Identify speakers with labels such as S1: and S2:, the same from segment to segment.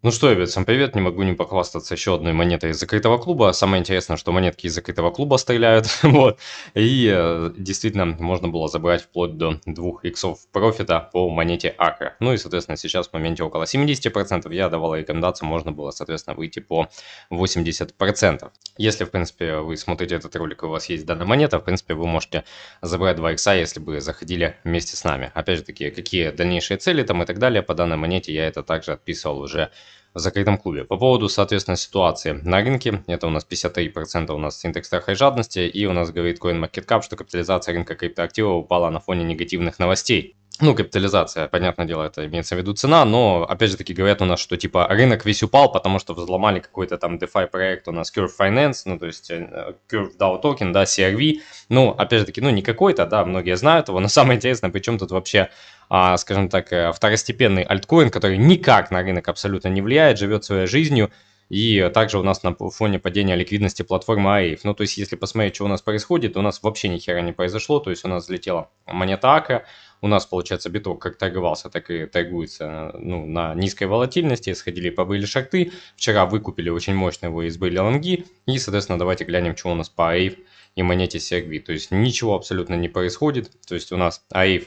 S1: Ну что, ребят, всем привет, не могу не похвастаться еще одной монетой из закрытого клуба. Самое интересное, что монетки из закрытого клуба стреляют, вот, и э, действительно можно было забрать вплоть до 2 иксов профита по монете Акра. Ну и, соответственно, сейчас в моменте около 70%, я давал рекомендацию, можно было, соответственно, выйти по 80%. Если, в принципе, вы смотрите этот ролик и у вас есть данная монета, в принципе, вы можете забрать 2 икса, если бы заходили вместе с нами. Опять же таки, какие дальнейшие цели там и так далее по данной монете, я это также отписывал уже в закрытом клубе. По поводу, соответственно, ситуации на рынке, это у нас 53% у нас индекс страха и жадности, и у нас говорит CoinMarketCap, что капитализация рынка криптоактива упала на фоне негативных новостей ну, капитализация, понятное дело, это имеется в виду цена, но, опять же таки, говорят у нас, что, типа, рынок весь упал, потому что взломали какой-то там DeFi проект у нас Curve Finance, ну, то есть э, Curve DAO токен, да, CRV, ну, опять же таки, ну, не какой-то, да, многие знают его, но самое интересное, причем тут вообще, а, скажем так, э, второстепенный альткоин, который никак на рынок абсолютно не влияет, живет своей жизнью, и также у нас на фоне падения ликвидности платформы AIF. Ну, то есть, если посмотреть, что у нас происходит, у нас вообще ни хера не произошло. То есть, у нас взлетела монета АКРА. У нас, получается, биток как торговался, так и торгуется ну, на низкой волатильности. Сходили побыли шарты. Вчера выкупили очень мощные его из лонги. И, соответственно, давайте глянем, что у нас по AIF и монете CRV. То есть, ничего абсолютно не происходит. То есть, у нас AIF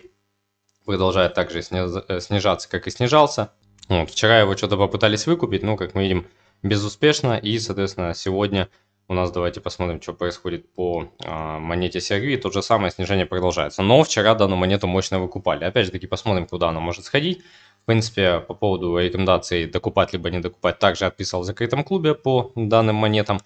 S1: продолжает также снижаться, как и снижался. Вот, вчера его что-то попытались выкупить, но, ну, как мы видим, безуспешно. И, соответственно, сегодня у нас давайте посмотрим, что происходит по а, монете CRV. Тот же самое снижение продолжается. Но вчера данную монету мощно выкупали. Опять же таки посмотрим, куда она может сходить. В принципе, по поводу рекомендации докупать либо не докупать, также отписал в закрытом клубе по данным монетам.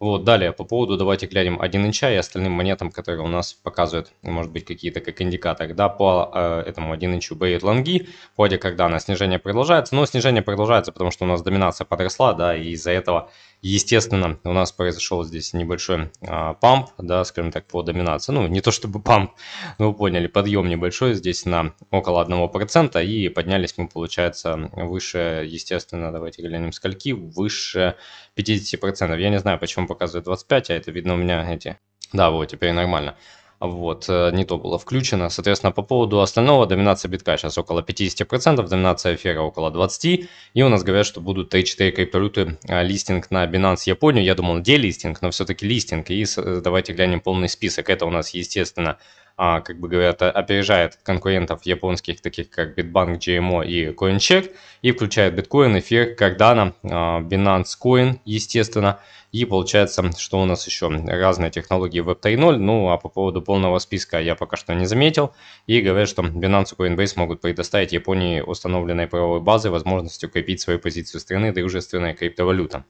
S1: Вот, далее, по поводу, давайте глянем 1 инча и остальным монетам, которые у нас показывают, может быть, какие-то как индикаторы. Да, по э, этому 1 инчу бейт лонги, вроде как, да, на снижение продолжается, но снижение продолжается, потому что у нас доминация подросла, да, и из-за этого Естественно, у нас произошел здесь небольшой а, памп, да, скажем так, по доминации. Ну, не то чтобы памп, но вы поняли, подъем небольшой здесь на около 1%. И поднялись мы, получается, выше, естественно, давайте глянем скольки, выше 50%. Я не знаю, почему показывает 25, а это видно у меня эти... Да, вот, теперь нормально. Вот, э, не то было включено. Соответственно, по поводу остального, доминация битка сейчас около 50%, доминация эфира около 20%. И у нас говорят, что будут 3-4 криптовалюты а, листинг на Binance Японию. Я думал, где листинг, но все-таки листинг. И э, давайте глянем полный список. Это у нас, естественно, а, как бы говорят, опережает конкурентов японских, таких как Bitbank, GMO и CoinCheck, и включает биткоин, эфир, Cardano, а, Binance Coin, естественно. И получается, что у нас еще разные технологии Web 3.0, ну а по поводу полного списка я пока что не заметил. И говорят, что Binance и Coinbase могут предоставить Японии установленной правовой базы возможностью укрепить свою позицию страны дружественная криптовалютой.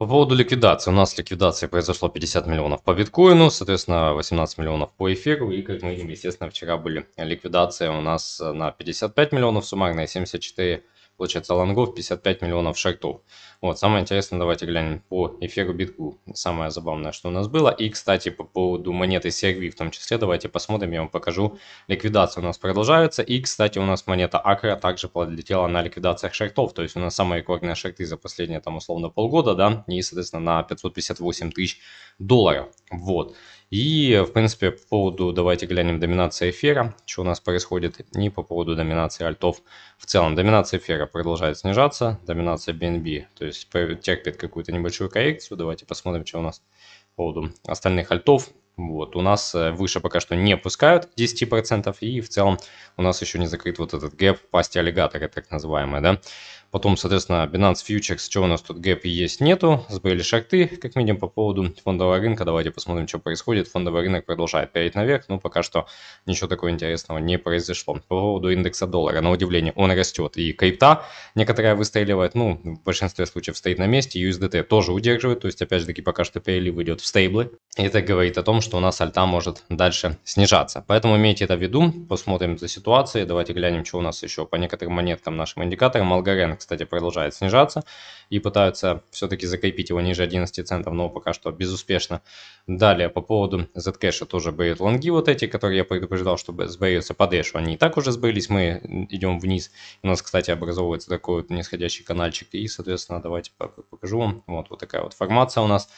S1: По поводу ликвидации. У нас ликвидация произошло 50 миллионов по биткоину, соответственно, 18 миллионов по эфиру. И, как мы видим, естественно, вчера были ликвидации у нас на 55 миллионов суммарно и 74 Получается, лонгов 55 миллионов шортов. Вот, самое интересное, давайте глянем по эфиру битку. Самое забавное, что у нас было. И, кстати, по поводу монеты CRV в том числе, давайте посмотрим, я вам покажу. Ликвидация у нас продолжается. И, кстати, у нас монета Акра также подлетела на ликвидациях шортов. То есть у нас самые рекордные шорты за последние, там, условно, полгода, да, и, соответственно, на 558 тысяч долларов. Вот. И, в принципе, по поводу, давайте глянем доминация эфира, что у нас происходит, и по поводу доминации альтов в целом. Доминация эфира продолжает снижаться, доминация BNB, то есть терпит какую-то небольшую коррекцию. Давайте посмотрим, что у нас по поводу остальных альтов. Вот, у нас э, выше пока что не пускают 10%, и в целом у нас еще не закрыт вот этот гэп пасти аллигатора, так называемая, да. Потом, соответственно, Binance Futures, чего у нас тут гэп есть, нету. Сбыли шахты, как видим, по поводу фондового рынка. Давайте посмотрим, что происходит. Фондовый рынок продолжает пять наверх, но пока что ничего такого интересного не произошло. По поводу индекса доллара, на удивление, он растет. И крипта некоторая выстреливает, ну, в большинстве случаев стоит на месте. USDT тоже удерживает, то есть, опять же таки, пока что перелив идет в стейблы. И это говорит о том, что у нас альта может дальше снижаться. Поэтому имейте это в виду, посмотрим за ситуацией. Давайте глянем, что у нас еще по некоторым монеткам, нашим индикаторам. Алгарен кстати, продолжает снижаться и пытаются все-таки закрепить его ниже 11 центов, но пока что безуспешно. Далее, по поводу Zcash тоже бреют лонги вот эти, которые я предупреждал, чтобы сбреются по дэшу. Они и так уже сбрелись, мы идем вниз. У нас, кстати, образовывается такой вот нисходящий каналчик и, соответственно, давайте покажу вам. Вот, вот такая вот формация у нас.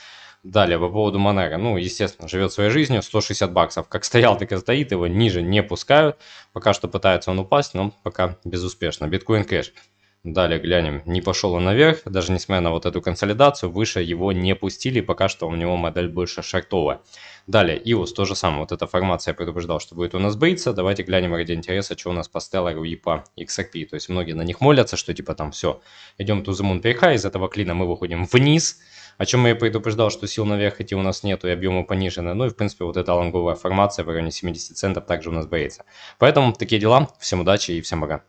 S1: Далее, по поводу Монера. Ну, естественно, живет своей жизнью. 160 баксов. Как стоял, так и стоит. Его ниже не пускают. Пока что пытается он упасть, но пока безуспешно. Биткоин кэш. Далее глянем, не пошел он наверх, даже несмотря на вот эту консолидацию, выше его не пустили, пока что у него модель больше шартовая. Далее, EOS то же самое, вот эта формация я предупреждал, что будет у нас боиться. давайте глянем ради интереса, что у нас по Stellar и по XRP, то есть многие на них молятся, что типа там все, идем to the moon перехай, из этого клина мы выходим вниз, о чем я предупреждал, что сил наверх идти у нас нету и объемы понижены. Ну и в принципе вот эта лонговая формация в районе 70 центов также у нас боится. Поэтому такие дела. Всем удачи и всем пока.